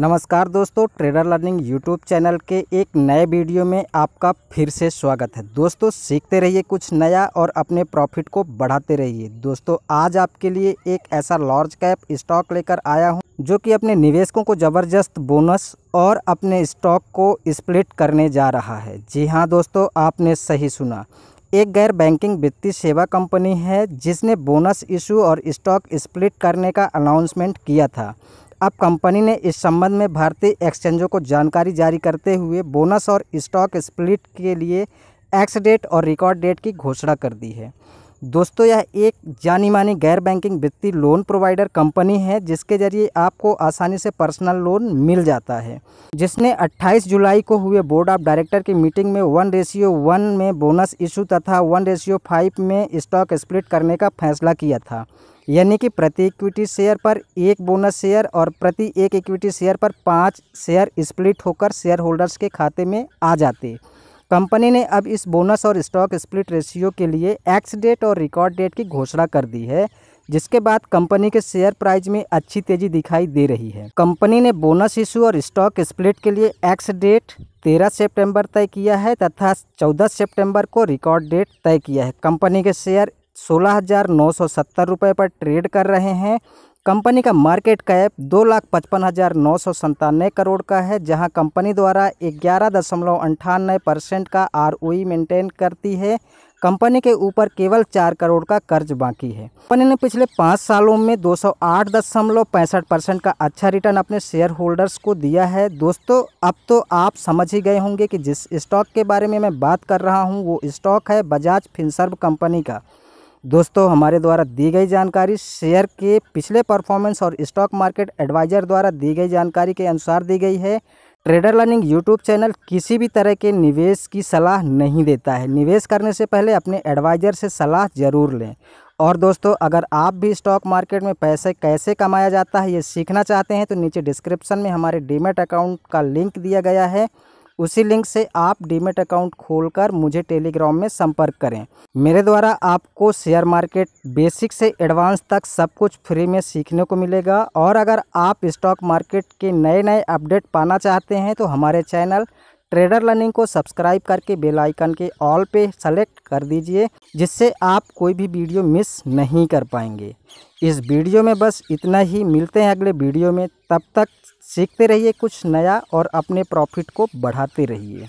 नमस्कार दोस्तों trader learning YouTube channel के एक नए वीडियो में आपका फिर से स्वागत है दोस्तों सीखते रहिए कुछ नया और अपने प्रॉफिट को बढ़ाते रहिए दोस्तों आज आपके लिए एक ऐसा लार्ज कैप स्टॉक लेकर आया हूं जो कि अपने निवेशकों को ज़बरदस्त बोनस और अपने स्टॉक को स्प्लिट करने जा रहा है जी हाँ दोस्तों आपने सही सुना एक गैर बैंकिंग वित्तीय सेवा कंपनी है जिसने बोनस इशू और स्टॉक स्प्लिट करने का अनाउंसमेंट किया था अब कंपनी ने इस संबंध में भारतीय एक्सचेंजों को जानकारी जारी करते हुए बोनस और स्टॉक स्प्लिट के लिए एक्स डेट और रिकॉर्ड डेट की घोषणा कर दी है दोस्तों यह एक जानी मानी गैर बैंकिंग वित्तीय लोन प्रोवाइडर कंपनी है जिसके जरिए आपको आसानी से पर्सनल लोन मिल जाता है जिसने 28 जुलाई को हुए बोर्ड ऑफ डायरेक्टर की मीटिंग में वन रेशियो वन में बोनस इशू तथा वन रेशियो फाइव में स्टॉक स्प्लिट करने का फैसला किया था यानी कि प्रति इक्विटी शेयर पर एक बोनस शेयर और प्रति एक इक्विटी शेयर पर पाँच शेयर स्प्लिट होकर शेयर होल्डर्स के खाते में आ जाते कंपनी ने अब इस बोनस और स्टॉक स्प्लिट रेशियो के लिए एक्स डेट और रिकॉर्ड डेट की घोषणा कर दी है जिसके बाद कंपनी के शेयर प्राइस में अच्छी तेजी दिखाई दे रही है कंपनी ने बोनस इशू और स्टॉक स्प्लिट के लिए एक्स डेट 13 सितंबर तय किया है तथा 14 सितंबर को रिकॉर्ड डेट तय किया है कंपनी के शेयर सोलह हज़ार नौ सौ सत्तर रुपये पर ट्रेड कर रहे हैं कंपनी का मार्केट कैप दो लाख पचपन हज़ार नौ सौ संतानवे करोड़ का है जहां कंपनी द्वारा ग्यारह दशमलव अंठानवे परसेंट का आर मेंटेन करती है कंपनी के ऊपर केवल चार करोड़ का कर्ज बाकी है कंपनी ने पिछले पाँच सालों में दो सौ आठ दशमलव पैंसठ परसेंट का अच्छा रिटर्न अपने शेयर होल्डर्स को दिया है दोस्तों अब तो आप समझ ही गए होंगे कि जिस स्टॉक के बारे में मैं बात कर रहा हूँ वो स्टॉक है बजाज फिनसर्व कंपनी का दोस्तों हमारे द्वारा दी गई जानकारी शेयर के पिछले परफॉर्मेंस और स्टॉक मार्केट एडवाइजर द्वारा दी गई जानकारी के अनुसार दी गई है ट्रेडर लर्निंग यूट्यूब चैनल किसी भी तरह के निवेश की सलाह नहीं देता है निवेश करने से पहले अपने एडवाइजर से सलाह ज़रूर लें और दोस्तों अगर आप भी स्टॉक मार्केट में पैसे कैसे कमाया जाता है ये सीखना चाहते हैं तो नीचे डिस्क्रिप्शन में हमारे डीमेट अकाउंट का लिंक दिया गया है उसी लिंक से आप डीमेट अकाउंट खोलकर मुझे टेलीग्राम में संपर्क करें मेरे द्वारा आपको शेयर मार्केट बेसिक से एडवांस तक सब कुछ फ्री में सीखने को मिलेगा और अगर आप स्टॉक मार्केट के नए नए अपडेट पाना चाहते हैं तो हमारे चैनल ट्रेडर लर्निंग को सब्सक्राइब करके बेल आइकन के ऑल पे सेलेक्ट कर दीजिए जिससे आप कोई भी वीडियो मिस नहीं कर पाएंगे इस वीडियो में बस इतना ही मिलते हैं अगले वीडियो में तब तक सीखते रहिए कुछ नया और अपने प्रॉफिट को बढ़ाते रहिए